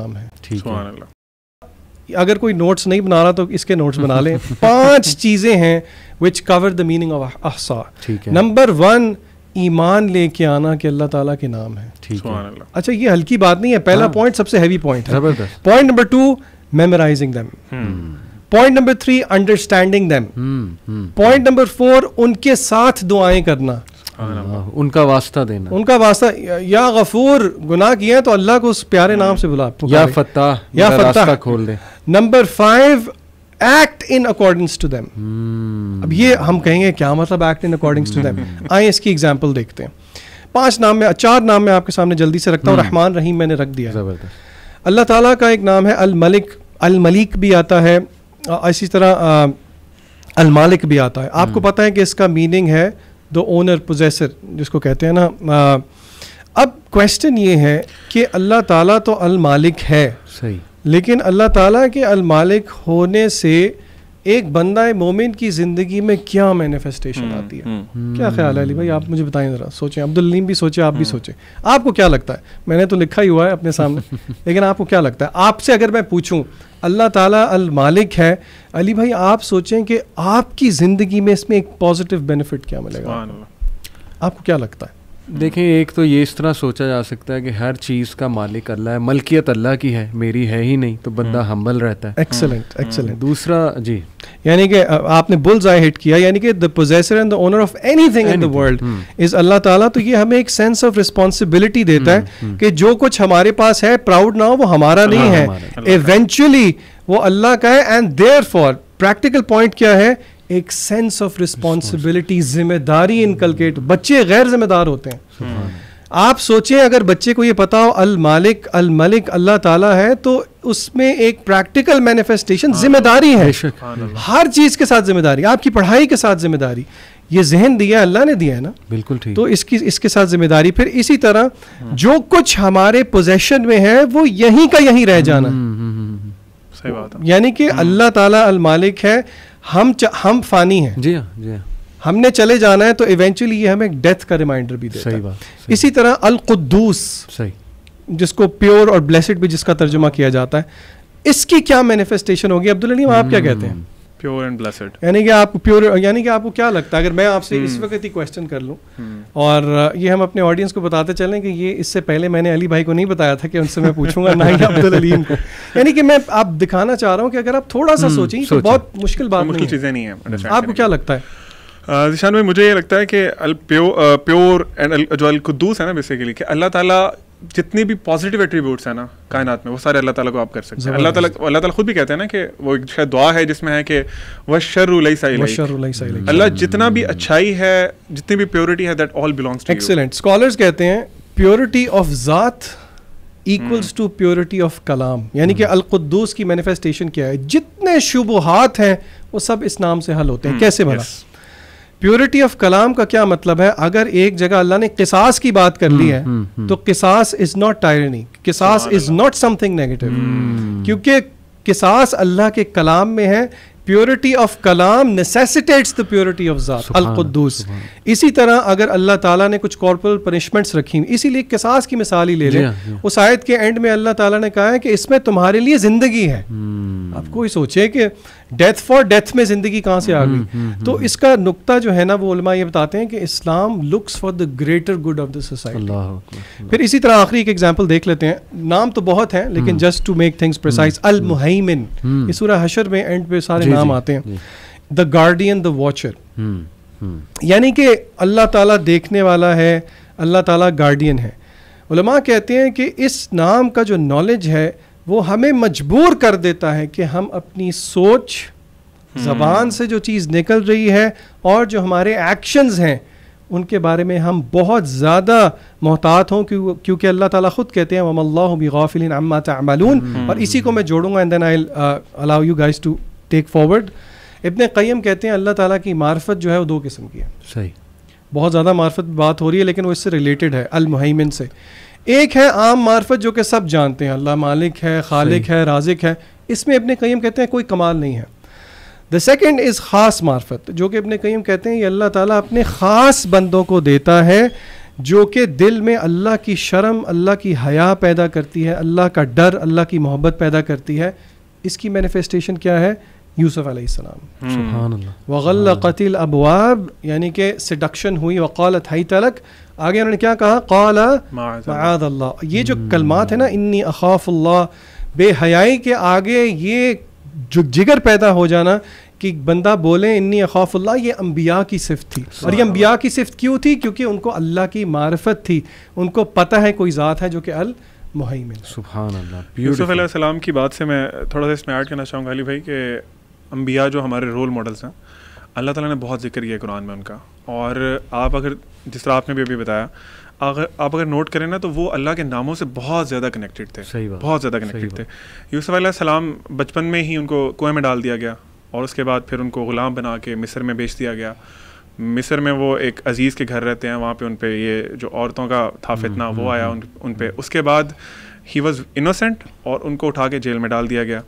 काम है ठीक है अगर कोई नोट्स नहीं बना रहा तो इसके नोट्स बना लें पांच चीजें हैं which cover the meaning of अहसा ठीक है नंबर वन ईमान लेके आना कि अल्लाह ताला के नाम है ठीक है अच्छा ये हल्की बात नहीं है पहला पॉइंट हाँ। सबसे हैवी पॉइंट है point number two memorising them point number three understanding them point number four उनके साथ दुआएं करना उनका वास्ता देना उनका वास्ता या गफूर गुनाह किए हैं तो अल्लाह को उस प्यारे नाम से बुला या फताह या फताह खोल दे number five act in accordance to them अब ये हम कहेंगे क्या मतलब act in accordance to them आए इसकी एग्जाम्पल देखते हैं पांच नाम में चार नाम में आपके सामने जल्दी से रखता हूँ हम्म। रहमान रहीम मैंने रख दिया अल्लाह ताला का एक नाम है अल मलिक अल मलिक भी आता है इसी तरह अल मालिक भी आता है आपको हम्म। पता है कि इसका मीनिंग है द ओनर पोजेसर जिसको कहते हैं ना अब क्वेश्चन ये है कि अल्लाह ताला तो अल मालिक है सही लेकिन अल्लाह ताला के अल मालिक होने से एक बंदा मोमिन की ज़िंदगी में क्या मैनिफेस्टेशन हम्म, आती है हम्म। क्या ख्याल है अली भाई आप मुझे बताएं ज़रा सोचें अब्दुल नीम भी सोचे आप भी हम्म। सोचें आपको क्या लगता है मैंने तो लिखा ही हुआ है अपने सामने लेकिन आपको क्या लगता है आपसे अगर मैं पूछूं अल्लाह ताला अल मालिक है अली भाई आप सोचें कि आपकी ज़िंदगी में इसमें एक पॉजिटिव बेनिफिट क्या मिलेगा आपको क्या लगता है देखें एक तो ये इस तरह सोचा जा सकता है कि हर चीज़ का मालिक अल्लाह है मलकियत अल्लाह की है मेरी है ही नहीं तो बंदा हम्बल रहता है एक्सेलेंट हम्म। एक्सेलेंट दूसरा जी यानी कि आपने बुल जाए हिट किया यानी कि the possessor and the owner of anything in the world is अल्लाह ताला तो ये हमें एक सेंस ऑफ रिस्पॉन्सिबिलिटी देता है hmm, hmm. कि जो कुछ हमारे पास है प्राउड ना हो वो हमारा नहीं है इवेंचुअली वो अल्लाह का है and therefore practical point क्या है एक सेंस ऑफ रिस्पॉन्सिबिलिटी जिम्मेदारी इनकलकेट बच्चे गैर जिम्मेदार होते हैं आप सोचें अगर बच्चे को ये पता हो अल मालिक अल मलिक अल्लाह ताला है तो उसमें एक प्रैक्टिकल मैनिफेस्टेशन हाँ। जिम्मेदारी है हर चीज़ के साथ जिम्मेदारी आपकी पढ़ाई के साथ जिम्मेदारी ये जहन दिया अल्लाह ने दिया है ना बिल्कुल ठीक तो इसकी इसके साथ जिम्मेदारी फिर इसी तरह जो कुछ हमारे पोजेशन में है वो यहीं का यहीं रह जाना हम्म, हम्म, हम्म, सही बात है यानी कि अल्लाह ताला अल मालिक है हम हम फानी हैं जी हाँ जी हाँ हमने चले जाना है तो इवेंचुअली ये हमें डेथ का रिमाइंडर भी देता सही बात सही इसी तरह अल कुद्दूस सही जिसको प्योर और ब्लेसड भी जिसका तर्जुमा किया जाता है इसकी क्या मैनिफेस्टेशन होगी अब्दुल अलीम आप क्या कहते हैं प्योर एंड ब्लेसड यानी कि आप प्योर यानी कि आपको क्या लगता है अगर मैं आपसे इस हम्म। वक्त ही क्वेश्चन कर लूँ हम्म। और ये हम अपने ऑडियंस को बताते चलें कि ये इससे पहले मैंने अली भाई को नहीं बताया था कि उनसे मैं पूछूंगा ना ही अब्दुल अलीम को यानी कि मैं आप दिखाना चाह रहा हूँ कि अगर आप थोड़ा सा हम्म, सोचें तो बहुत मुश्किल बात मुश्किल चीज़ें नहीं है आपको क्या लगता है जिशान भाई मुझे ये लगता है कि अल प्यो, प्योर एंड जो अलकदूस है ना बेसिकली कि अल्लाह ताला जितने भी पॉजिटिव एट्रीब्यूट्स हैं ना कायनात में वो सारे अल्लाह ताला को आप कर सकते हैं अल्लाह ताला अल्लाह ताला खुद भी कहते हैं ना कि वो एक शायद दुआ है जिसमें है कि वह शर्रुलई साई अल्लाह जितना भी अच्छाई है जितनी भी प्योरिटी है that all belongs to excellent scholars कहते हैं प्योरिटी ऑफ ज़ात इक्वल्स टू प्योरिटी ऑफ कलाम यानी कि hmm. अलकुद्दूस की मैनिफेस्टेशन क्या है जितने शुबहात हैं वो सब इस नाम से हल होते हैं hmm. कैसे भला प्योरिटी ऑफ कलाम का क्या मतलब है अगर एक जगह अल्लाह ने किसास की बात कर ली हम्म, है हम्म, हम्म। तो किसास इज नॉट टायरनी किसास इज नॉट समथिंग नेगेटिव क्योंकि किसास अल्लाह के कलाम में है प्योरिटी ऑफ कलाम नेसेसिटेट्स द प्योरिटी ऑफ ज़ात अलकुद्दूस इसी तरह अगर अल्लाह ताला ने कुछ कॉर्पोरल पनिशमेंट्स रखी इसीलिए किसास की मिसाल ही ले लें हाँ, हाँ। उस आयत के एंड में अल्लाह ताला ने कहा है कि इसमें तुम्हारे लिए ज़िंदगी है hmm. hmm. आप कोई सोचे कि डेथ फॉर डेथ में ज़िंदगी कहाँ से आ गई हम्म, हम्म, तो इसका नुकता जो है ना वो उलमा ये बताते हैं कि Islam looks for the greater good of the society फिर इसी तरह आखिरी एक एग्जाम्पल देख लेते हैं नाम तो बहुत है लेकिन just to make things precise अल मुहिमिन इस हशर में एंड पे सारे नाम आते हैं द गार्डियन द वॉचर यानी कि अल्लाह ताला देखने वाला है अल्लाह ताला गार्डियन है उलमा कहते हैं कि इस नाम का जो नॉलेज है वो हमें मजबूर कर देता है कि हम अपनी सोच हम्म। जबान से जो चीज़ निकल रही है और जो हमारे एक्शंस हैं उनके बारे में हम बहुत ज़्यादा मोहतात हों क्योंकि अल्लाह ताला ख़ुद कहते हैं वमल्लाह गाफिलिन अम्मा हम्म। और इसी को मैं जोड़ूंगा and then I allow you guys to take forward इब्ने क़यम कहते हैं अल्लाह ताला की मार्फत जो है वो दो किस्म की है सही बहुत ज़्यादा मार्फत बात हो रही है लेकिन वो इससे रिलेटेड है अलमुहमिन से एक है आम मार्फत जो कि सब जानते हैं अल्लाह मालिक है खालिक है राजिक है इसमें अपने कईम कहते हैं कोई कमाल नहीं है द सेकेंड इज़ ख़ास मार्फत जो कि अपने कईम कहते हैं ये अल्लाह ताला अपने ख़ास बंदों को देता है जो कि दिल में अल्लाह की शर्म अल्लाह की हया पैदा करती है अल्लाह का डर अल्लाह की मोहब्बत पैदा करती है इसकी मैनिफेस्टेशन क्या है हम्म। जिगर पैदा हो जाना कि बंदा बोले इन्नी अखाफुल्ला ये अम्बिया की सिफ्त थी और ये अम्बिया की सिफ्त क्यों थी क्योंकि उनको अल्लाह की मार्फत थी उनको पता है कोई ज़ात है जो कि अल मुहिमिन सुबहान अल्लाह यूसुफ़ की बात से मैं थोड़ा सा इसमें ऐड करना चाहूँगा अली भाई कि अम्बिया जो हमारे रोल मॉडल्स हैं अल्लाह ताला ने बहुत जिक्र किया कुरान में उनका और आप अगर जिस तरह आपने भी अभी बताया अगर आप अगर नोट करें ना तो वो अल्लाह के नामों से बहुत ज़्यादा कनेक्टेड थे सही बात बहुत ज़्यादा कनेक्टेड थे यूसुफ सलाम बचपन में ही उनको कुएं में डाल दिया गया और उसके बाद फिर उनको ग़ुलाम बना के मिस्र में बेच दिया गया मिस्र में वो एक अज़ीज़ के घर रहते हैं वहाँ पे उन पर ये जो औरतों का था हम्म, फितना हम्म, वो आया हम्म, उन उन पर उसके बाद ही वॉज़ इनोसेंट और उनको उठा के जेल में डाल दिया गया